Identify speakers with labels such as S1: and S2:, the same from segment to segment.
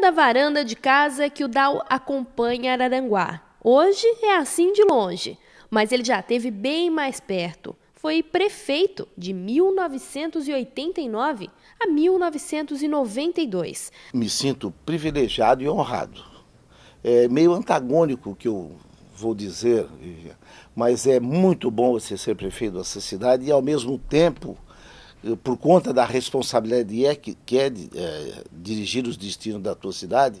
S1: da varanda de casa que o Dal acompanha Araranguá. Hoje é assim de longe, mas ele já teve bem mais perto. Foi prefeito de 1989 a 1992.
S2: Me sinto privilegiado e honrado. É meio antagônico que eu vou dizer, mas é muito bom você ser prefeito dessa cidade e, ao mesmo tempo, eh, por conta da responsabilidade é que, que é, é dirigir os destinos da tua cidade,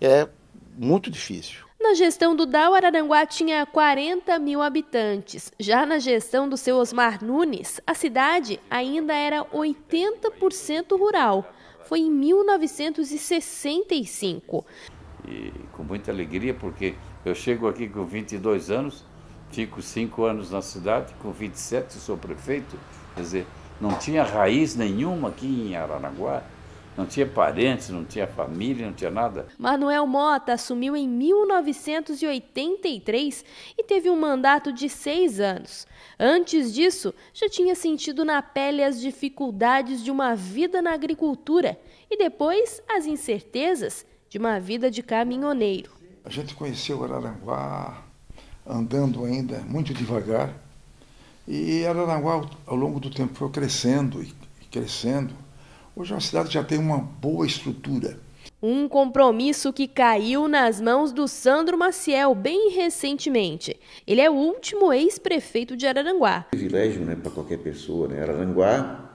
S2: é muito difícil.
S1: Na gestão do Dau, Araranguá tinha 40 mil habitantes. Já na gestão do seu Osmar Nunes, a cidade ainda era 80% rural. Foi em 1965.
S2: E com muita alegria, porque eu chego aqui com 22 anos, fico 5 anos na cidade, com 27 sou prefeito. Quer dizer, não tinha raiz nenhuma aqui em Aranaguá. Não tinha parentes, não tinha família, não tinha nada.
S1: Manuel Mota assumiu em 1983 e teve um mandato de seis anos. Antes disso, já tinha sentido na pele as dificuldades de uma vida na agricultura e depois as incertezas de uma vida de caminhoneiro.
S2: A gente conheceu Araranguá andando ainda muito devagar e Araranguá, ao longo do tempo, foi crescendo e crescendo. Hoje é a cidade já tem uma boa estrutura.
S1: Um compromisso que caiu nas mãos do Sandro Maciel bem recentemente. Ele é o último ex-prefeito de Araranguá.
S2: Privilégio né, para qualquer pessoa. Né? Araranguá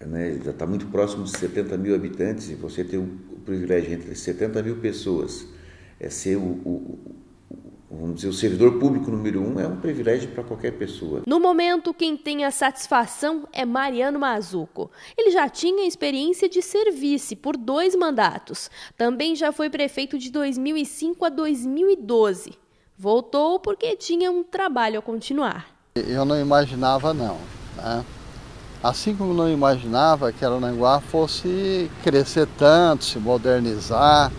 S2: né, já está muito próximo de 70 mil habitantes e você tem o privilégio entre 70 mil pessoas é ser o, o, vamos dizer, o servidor público número um é um privilégio para qualquer pessoa.
S1: No momento, quem tem a satisfação é Mariano Mazuco. Ele já tinha experiência de serviço por dois mandatos. Também já foi prefeito de 2005 a 2012. Voltou porque tinha um trabalho a continuar.
S2: Eu não imaginava não, né? Assim como não imaginava que Aranaguá fosse crescer tanto, se modernizar,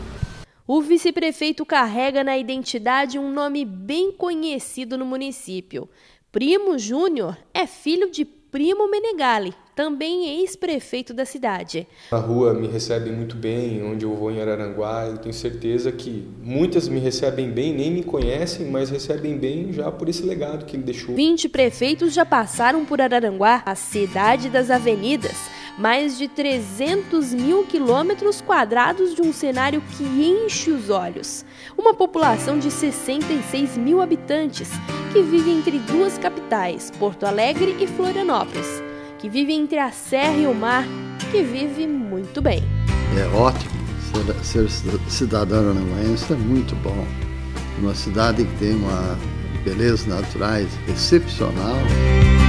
S1: o vice-prefeito carrega na identidade um nome bem conhecido no município. Primo Júnior é filho de Primo Menegali, também ex-prefeito da cidade. A rua me recebe muito bem, onde eu vou em Araranguá, eu tenho certeza que muitas me recebem bem, nem me conhecem, mas recebem bem já por esse legado que ele deixou. 20 prefeitos já passaram por Araranguá, a cidade das avenidas mais de 300 mil quilômetros quadrados de um cenário que enche os olhos. Uma população de 66 mil habitantes que vive entre duas capitais, Porto Alegre e Florianópolis, que vive entre a serra e o mar, que vive muito bem.
S2: É ótimo ser, cidadão anamoense é muito bom. Uma cidade que tem uma beleza naturais excepcional.